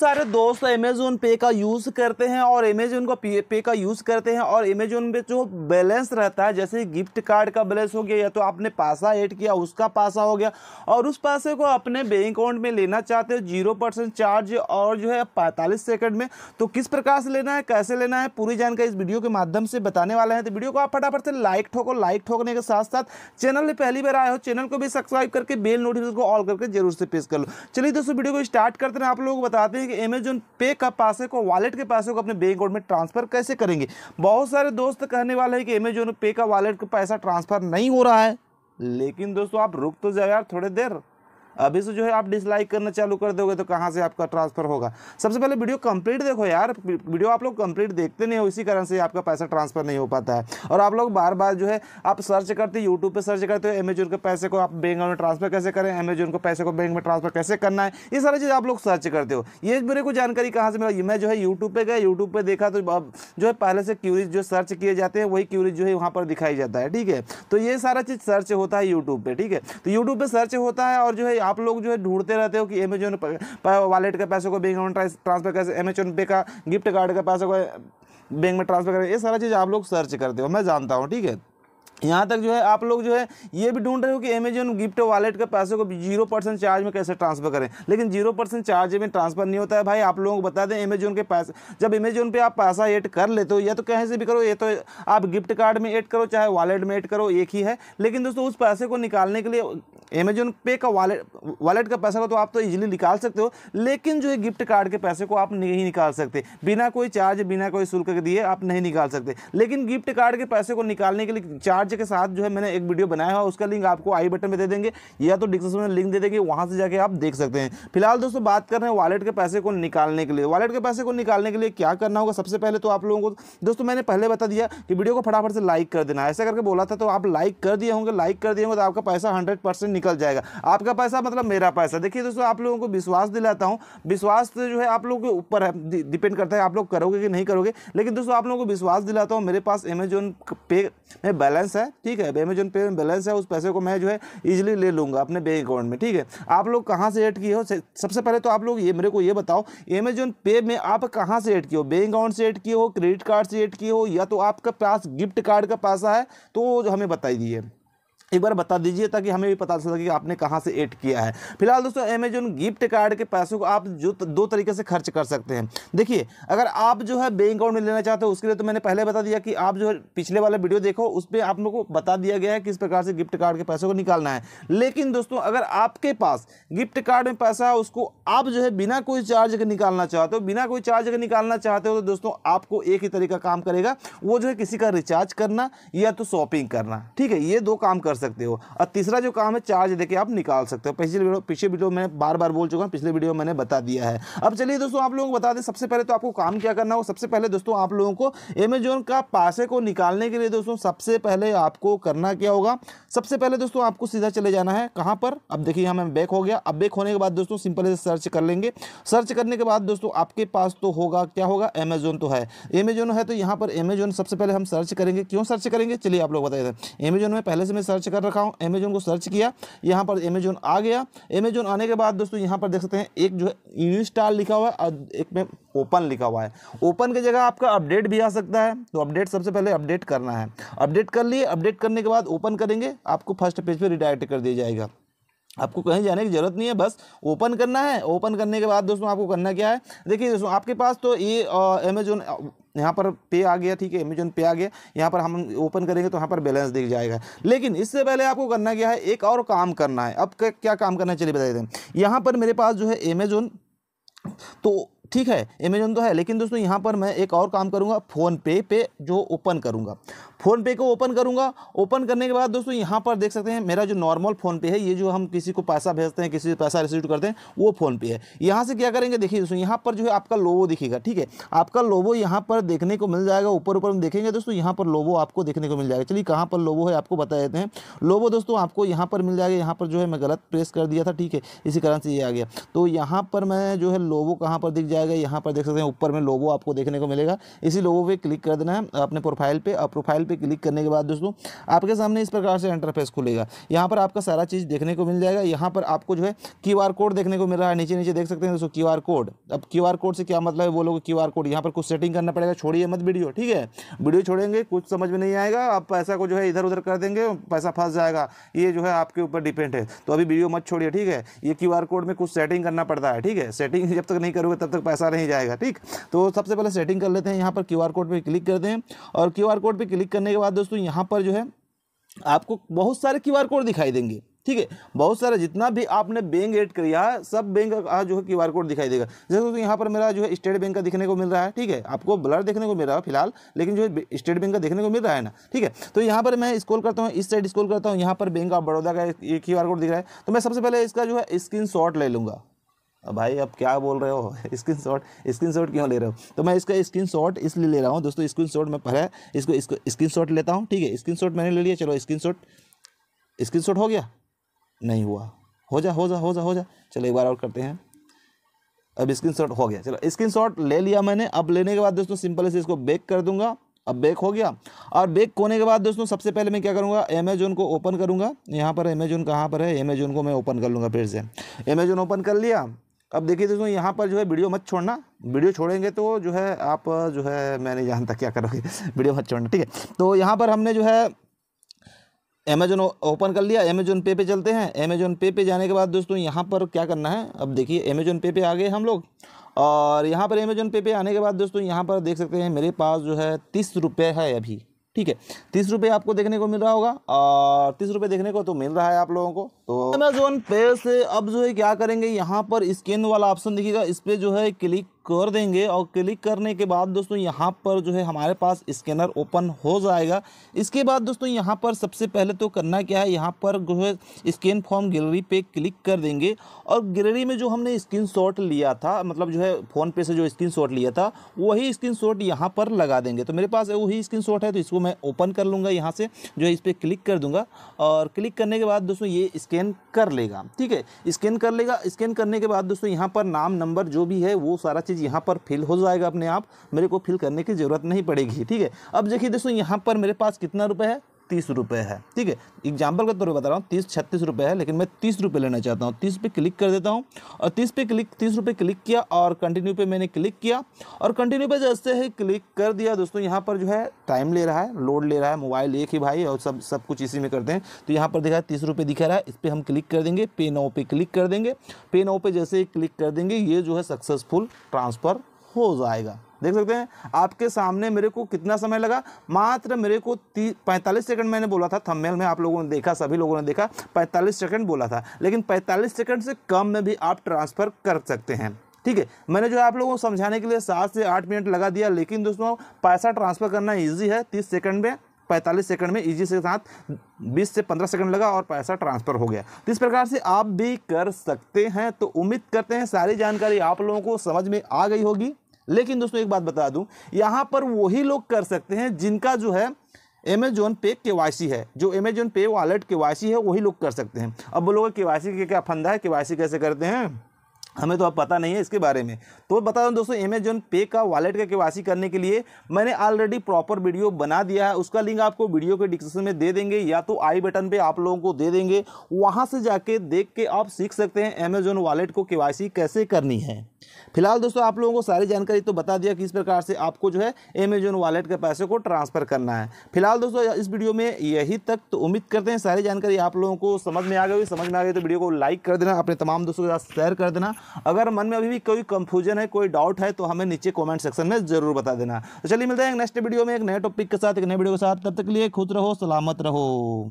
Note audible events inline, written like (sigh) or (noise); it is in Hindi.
सारे दोस्त अमेजोन पे का यूज़ करते हैं और अमेजोन का पे का यूज़ करते हैं और अमेजोन पे जो बैलेंस रहता है जैसे गिफ्ट कार्ड का बैलेंस हो गया या तो आपने पासा ऐड किया उसका पासा हो गया और उस पासे को अपने बैंक अकाउंट में लेना चाहते हो जीरो परसेंट चार्ज और जो है पैंतालीस सेकंड में तो किस प्रकार से लेना है कैसे लेना है पूरी जानकारी इस वीडियो के माध्यम से बताने वाला है तो वीडियो को आप फटाफट से लाइक ठोको लाइक ठोकने के साथ साथ चैनल पर पहली बार आए हो चैनल को भी सब्सक्राइब करके बेल नोटिफिकेशन को ऑल करके जरूर से प्रेस कर लो चलिए दोस्तों वीडियो को स्टार्ट करते हैं आप लोगों को बताते हैं कि अमेजोन पे का पासे को वॉलेट के पैसे को अपने बैंक अकाउंट में ट्रांसफ़र कैसे करेंगे बहुत सारे दोस्त कहने वाले हैं कि अमेजोन पे का वॉलेट का पैसा ट्रांसफ़र नहीं हो रहा है लेकिन दोस्तों आप रुक तो जाए यार थोड़ी देर अभी से जो है आप डिसलाइक करना चालू कर दोगे तो कहाँ से आपका ट्रांसफर होगा सबसे पहले वीडियो कंप्लीट देखो यार वीडियो आप लोग कंप्लीट देखते नहीं हो इसी कारण से आपका पैसा ट्रांसफर नहीं हो पाता है और आप लोग बार बार जो है आप सर्च करते यूट्यूब पर सर्च करते हो अमेजोन के पैसे को आप बैंक में ट्रांसफर कैसे करें अमेजोन को पैसे को बैंक में ट्रांसफर कैसे करना है ये सारी चीज़ आप लोग सर्च करते हो ये मेरे को जानकारी कहाँ से मिला मैं जो है यूट्यूब पर गया यूट्यूब पर देखा तो अब जो है पहले से क्यूरीज जो सर्च किए जाते हैं वही क्यूरीज जो है वहाँ पर दिखाई जाता है ठीक है तो ये सारा चीज़ सर्च होता है यूट्यूब पर ठीक है तो यूट्यूब पर सर्च होता है और जो है आप लोग जो है ढूंढते रहते हो कि अमेजोन वालेट के पैसे को बैंक अकाउंट ट्रांसफर कैसे अमेजोन पे का गिफ्ट कार्ड का पैसे को बैंक में ट्रांसफर करें ये सारा चीज़ आप लोग सर्च करते हो मैं जानता हूँ ठीक है यहाँ तक जो है आप लोग जो है ये भी ढूंढ रहे हो कि अमेजोन गिफ्ट वॉलेट के पैसे को जीरो परसेंट चार्ज में कैसे ट्रांसफर करें लेकिन जीरो परसेंट चार्ज में ट्रांसफर नहीं होता है भाई आप लोगों को बता दें अमेजोन के पैसे जब अमेजोन पे आप पैसा ऐड कर लेते हो या तो कहीं से भी करो ये तो आप गिफ्ट कार्ड में ऐड करो चाहे वॉलेट में ऐड करो एक ही है लेकिन दोस्तों उस पैसे को निकालने के लिए अमेजोन पे का वॉलेट वॉलेट का पैसा का तो आप तो इजीली निकाल सकते हो लेकिन जो है गिफ्ट कार्ड के पैसे को आप नहीं निकाल सकते बिना कोई चार्ज बिना कोई शुल्क के दिए आप नहीं निकाल सकते लेकिन गिफ्ट कार्ड के पैसे को निकालने के लिए चार्ज के साथ जो है मैंने एक वीडियो बनाया हुआ उसका लिंक आपको आई बटन में दे देंगे या तो डिस्क्रिप्शन में लिंक दे देंगे वहाँ से जाके आप देख सकते हैं फिलहाल दोस्तों बात कर रहे हैं वॉलेट के पैसे को निकालने के लिए वॉलेट के पैसे को निकालने के लिए क्या करना होगा सबसे पहले तो आप लोगों को दोस्तों मैंने पहले बता दिया कि वीडियो को फटाफट से लाइक कर देना ऐसा करके बोला था तो आप लाइक कर दिए होंगे लाइक कर दिए होंगे तो आपका पैसा हंड्रेड निकल जाएगा आपका पैसा मतलब मेरा पैसा देखिए दोस्तों आप लोगों को विश्वास दिलाता हूँ विश्वास जो है आप लोगों के ऊपर है डिपेंड करता है आप लोग करोगे कि नहीं करोगे लेकिन दोस्तों आप लोगों को विश्वास दिलाता हूँ मेरे पास अमेजोन पे में बैलेंस है ठीक है अमेजोन पे में बैलेंस है उस पैसे को मैं जो है ईजिली ले लूँगा अपने बैंक अकाउंट में ठीक है आप लोग कहाँ से एड किए हो सबसे पहले तो आप लोग ये मेरे को ये बताओ अमेजोन पे में आप कहाँ से एड किए हो बैंक अकाउंट से एड किए हो क्रेडिट कार्ड से एड किए हो या तो आपके पास गिफ्ट कार्ड का पैसा है तो हमें बताई दिए एक बार बता दीजिए ताकि हमें भी पता चल सके कि आपने कहाँ से एड किया है फिलहाल दोस्तों अमेजोन गिफ्ट कार्ड के पैसों को आप जो दो तरीके से खर्च कर सकते हैं देखिए अगर आप जो है बैंक अकाउंट में लेना चाहते हो उसके लिए तो मैंने पहले बता दिया कि आप जो है पिछले वाला वीडियो देखो उस पर आप लोग को बता दिया गया है किस प्रकार से गिफ्ट कार्ड के पैसों को निकालना है लेकिन दोस्तों अगर आपके पास गिफ्ट कार्ड में पैसा है उसको आप जो है बिना कोई चार्ज के निकालना चाहते हो बिना कोई चार्ज के निकालना चाहते हो तो दोस्तों आपको एक ही तरीका काम करेगा वो जो है किसी का रिचार्ज करना या तो शॉपिंग करना ठीक है ये दो काम कर सकते हो और तीसरा जो काम है चार्ज देके आप निकाल सकते हो पिछले वीडियो पिछले वीडियो में बार बार बोल चुका हूँ पिछले वीडियो मैंने बता दिया है अब चलिए दोस्तों आप लोगों को बता दें सबसे पहले तो आपको काम क्या करना हो सबसे पहले दोस्तों आप लोगों को अमेजोन का पासे को निकालने के लिए दोस्तों सबसे पहले आपको करना क्या होगा सबसे पहले दोस्तों आपको सीधा चले जाना है कहाँ पर अब देखिए यहाँ मैं बैक हो गया अब बैक होने के बाद दोस्तों सिंपल से सर्च कर लेंगे सर्च करने के बाद दोस्तों आपके पास तो होगा क्या होगा अमेजोन तो है अमेजोन है तो यहाँ पर अमेजोन सबसे पहले हम सर्च करेंगे क्यों सर्च करेंगे चलिए आप लोग बताइए अमेजोन में पहले से मैं सर्च कर रखा हूँ अमेजोन को सर्च किया यहाँ पर अमेजोन आ गया अमेजोन आने के बाद दोस्तों यहाँ पर देख सकते हैं एक जो है इंस्टॉल लिखा हुआ है और एक में ओपन लिखा हुआ है ओपन की जगह आपका अपडेट भी आ सकता है तो अपडेट सबसे पहले अपडेट करना है अपडेट कर लिए अपडेट करने के बाद ओपन करेंगे आपको फर्स्ट पेज पर रिडायरेक्ट कर दिया जाएगा आपको कहीं जाने की ज़रूरत नहीं है बस ओपन करना है ओपन करने के बाद दोस्तों आपको करना क्या है देखिए दोस्तों आपके पास तो ये अमेजोन यहाँ पर पे आ गया ठीक है अमेजोन पे आ गया यहाँ पर हम ओपन करेंगे तो यहाँ पर बैलेंस दिख जाएगा लेकिन इससे पहले आपको करना क्या है एक और काम करना है अब क्या काम करना है चलिए बता देते हैं यहाँ पर मेरे पास जो है अमेजोन तो ठीक है अमेजोन तो है लेकिन दोस्तों यहाँ पर मैं एक और काम करूँगा फ़ोन पे पे जो ओपन करूँगा फ़ोन पे को ओपन करूँगा ओपन करने के बाद दोस्तों यहाँ पर देख सकते हैं मेरा जो नॉर्मल फ़ोन पे है ये जो हम किसी को पैसा भेजते हैं किसी से पैसा रिसीव करते हैं वो फ़ोन पे है यहाँ से क्या करेंगे देखिए दोस्तों यहाँ पर जो है आपका लोवो दिखेगा ठीक है आपका लोवो यहाँ पर देखने को मिल जाएगा ऊपर ऊपर हम देखेंगे दोस्तों यहाँ पर लोवो आपको देखने को मिल जाएगा चलिए कहाँ पर लोवो है आपको बता देते हैं लोवो दोस्तों आपको यहाँ पर मिल जाएगा यहाँ पर जो है मैं गलत प्रेस कर दिया था ठीक है इसी कारण से ये आ गया तो यहाँ पर मैं जो है लोवो कहाँ पर दिख जाए आएगा यहाँ पर देख सकते हैं ऊपर में लोगो आपको देखने को मिलेगा इसी लोगो पे क्लिक कर देना है अपने प्रोफाइल पर और प्रोफाइल पे क्लिक करने के बाद दोस्तों आपके सामने इस प्रकार से इंटरफेस खुलेगा यहाँ पर आपका सारा चीज़ देखने को मिल जाएगा यहाँ पर आपको जो है क्यू कोड देखने को मिल रहा है नीचे नीचे देख सकते हैं दोस्तों क्यू कोड अब क्यू कोड से क्या मतलब है वो लोग क्यू कोड यहाँ पर कुछ सेटिंग करना पड़ेगा छोड़िए मत वीडियो ठीक है वीडियो छोड़ेंगे कुछ समझ में नहीं आएगा आप पैसा को जो है इधर उधर कर देंगे पैसा फंस जाएगा ये जो है आपके ऊपर डिपेंड है तो अभी वीडियो मत छोड़िए ठीक है ये क्यू कोड में कुछ सेटिंग करना पड़ता है ठीक है सेटिंग जब तक नहीं करोगे तब तक पैसा नहीं जाएगा ठीक तो सबसे पहले सेटिंग कर लेते हैं यहाँ पर क्यू कोड पर क्लिक करते हैं और क्यू कोड पर क्लिक करने के बाद दोस्तों यहाँ पर जो है आपको बहुत सारे क्यू कोड दिखाई देंगे ठीक है बहुत सारा जितना भी आपने बैंक ऐड किया है सब बैंक का जो है क्यू आर कोड दिखाई देगा जैसे दोस्तों यहाँ पर मेरा जो है स्टेट बैंक का दिखने को मिल रहा है ठीक है आपको ब्लर देखने को मिल रहा है फिलहाल लेकिन जो है स्टेट बैंक का देखने को मिल रहा है ना ठीक है तो यहाँ पर मैं स्कोल करता हूँ इस साइड स्कोल करता हूँ यहाँ पर बैंक ऑफ बड़ौदा का ये क्यू कोड दिख रहा है तो मैं सबसे पहले इसका जो है स्क्रीन ले लूँगा भाई अब क्या बोल रहे हो (laughs) स्क्रीन शॉट स्क्रीन शॉट क्यों ले रहे हो तो मैं इसका स्क्रीन शॉट इसलिए ले रहा हूँ दोस्तों स्क्रीन शॉट में पहले इसको इसको स्क्रीन शॉट लेता हूँ ठीक है स्क्रीन शॉट मैंने ले लिया चलो स्क्रीन शॉट स्क्रीन शॉट हो गया नहीं हुआ हो जा हो जा हो जा हो जा चलो एक बार और करते हैं अब स्क्रीन शॉट हो गया चलो स्क्रीन शॉट ले लिया मैंने अब लेने के बाद दोस्तों सिंपल से इसको बेक कर दूंगा अब बेक हो गया और बेक होने के बाद दोस्तों सबसे पहले मैं क्या करूँगा अमेजोन को ओपन करूँगा यहाँ पर अमेजोन कहाँ पर है अमेजोन को मैं ओपन कर लूँगा फिर से अमेजोन ओपन कर लिया अब देखिए दोस्तों यहाँ पर जो है वीडियो मत छोड़ना वीडियो छोड़ेंगे तो जो है आप जो है मैंने यहाँ तक क्या करोगे (laughs) वीडियो मत छोड़ना ठीक है तो यहाँ पर हमने जो है अमेजोन ओपन कर लिया अमेजोन पे पे चलते हैं अमेजोन पे पे जाने के बाद दोस्तों यहाँ पर क्या करना है अब देखिए अमेजोन पे पे आ गए हम लोग और यहाँ पर अमेजोन पे पे आने के बाद दोस्तों यहाँ पर देख सकते हैं मेरे पास जो है तीस रुपये है अभी ठीक है तीस रुपये आपको देखने को मिल रहा होगा और तीस रुपये देखने को तो मिल रहा है आप लोगों को तो अमेजोन पे से अब जो है क्या करेंगे यहाँ पर स्कैन वाला ऑप्शन दिखेगा इस पर जो है क्लिक कर देंगे और क्लिक करने के बाद दोस्तों यहाँ पर जो है हमारे पास स्कैनर ओपन हो जाएगा इसके बाद दोस्तों यहाँ पर सबसे पहले तो करना क्या है यहाँ पर जो है स्कैन फॉर्म गैलरी पे क्लिक कर देंगे और गैलरी में जो हमने शॉट लिया था मतलब जो है फ़ोन पे से जो शॉट लिया था वही शॉट यहाँ पर लगा देंगे तो मेरे पास वही शॉट है तो इसको मैं ओपन कर लूँगा यहाँ से जो है इस पर क्लिक कर दूँगा और क्लिक करने के बाद दोस्तों ये स्कैन कर लेगा ठीक है स्कैन कर लेगा स्कैन करने के बाद दोस्तों यहाँ पर नाम नंबर जो भी है वो सारा चीज़ पेज यहाँ पर फिल हो जाएगा अपने आप मेरे को फिल करने की ज़रूरत नहीं पड़ेगी ठीक है अब देखिए दोस्तों यहाँ पर मेरे पास कितना रुपये है तीस रुपये है ठीक है एग्जाम्पल का तौर पर बता रहा हूँ तीस छत्तीस रुपये है लेकिन मैं तीस रुपये लेना चाहता हूँ तीस पे क्लिक कर देता हूँ और तीस पे क्लिक तीस रुपये क्लिक किया और कंटिन्यू पे मैंने क्लिक किया और कंटिन्यू पे जैसे ही क्लिक कर दिया दोस्तों यहाँ पर जो है टाइम ले रहा है लोड ले रहा है मोबाइल एक ही भाई और सब सब कुछ इसी में करते हैं तो यहाँ पर देखा तीस रुपये दिखा रहा है इस पर हम क्लिक कर देंगे पे नाव पे क्लिक कर देंगे पे नाव पे जैसे ही क्लिक कर देंगे ये जो है सक्सेसफुल ट्रांसफ़र हो जाएगा देख सकते हैं आपके सामने मेरे को कितना समय लगा मात्र मेरे को पैंतालीस सेकंड मैंने बोला था थंबनेल में आप लोगों ने देखा सभी लोगों ने देखा पैंतालीस सेकंड बोला था लेकिन पैंतालीस सेकंड से कम में भी आप ट्रांसफ़र कर सकते हैं ठीक है मैंने जो है आप लोगों को समझाने के लिए सात से आठ मिनट लगा दिया लेकिन दोस्तों पैसा ट्रांसफ़र करना ईजी है तीस सेकंड में पैंतालीस सेकंड में ईजी से साथ 20 से 15 सेकंड लगा और पैसा ट्रांसफ़र हो गया तो इस प्रकार से आप भी कर सकते हैं तो उम्मीद करते हैं सारी जानकारी आप लोगों को समझ में आ गई होगी लेकिन दोस्तों एक बात बता दूं यहाँ पर वही लोग कर सकते हैं जिनका जो है अमेजोन पे के है जो अमेजोन पे वॉलेट के है वही लोग कर सकते हैं अब बोलोगे के वाई के क्या फंदा है के कैसे करते हैं हमें तो अब पता नहीं है इसके बारे में तो बता दूँ दोस्तों अमेजोन पे का वॉलेट का के वासी करने के लिए मैंने ऑलरेडी प्रॉपर वीडियो बना दिया है उसका लिंक आपको वीडियो के डिस्क्रिप्शन में दे देंगे या तो आई बटन पे आप लोगों को दे देंगे वहाँ से जाके देख के आप सीख सकते हैं अमेजोन वॉलेट को के कैसे करनी है फिलहाल दोस्तों आप लोगों को सारी जानकारी तो बता दिया कि इस प्रकार से आपको जो है अमेजोन वॉलेट के पैसे को ट्रांसफ़र करना है फिलहाल दोस्तों इस वीडियो में यही तक तो उम्मीद करते हैं सारी जानकारी आप लोगों को समझ में आ गई समझ में आ गई तो वीडियो को लाइक कर देना अपने तमाम दोस्तों के साथ शेयर कर देना अगर मन में अभी भी कोई कंफ्यूजन है कोई डाउट है तो हमें नीचे कॉमेंट सेक्शन में जरूर बता देना तो चलिए मिलते हैं नेक्स्ट वीडियो में एक नए टॉपिक के साथ एक नए वीडियो के साथ तब तक के लिए खुद रहो सलामत रहो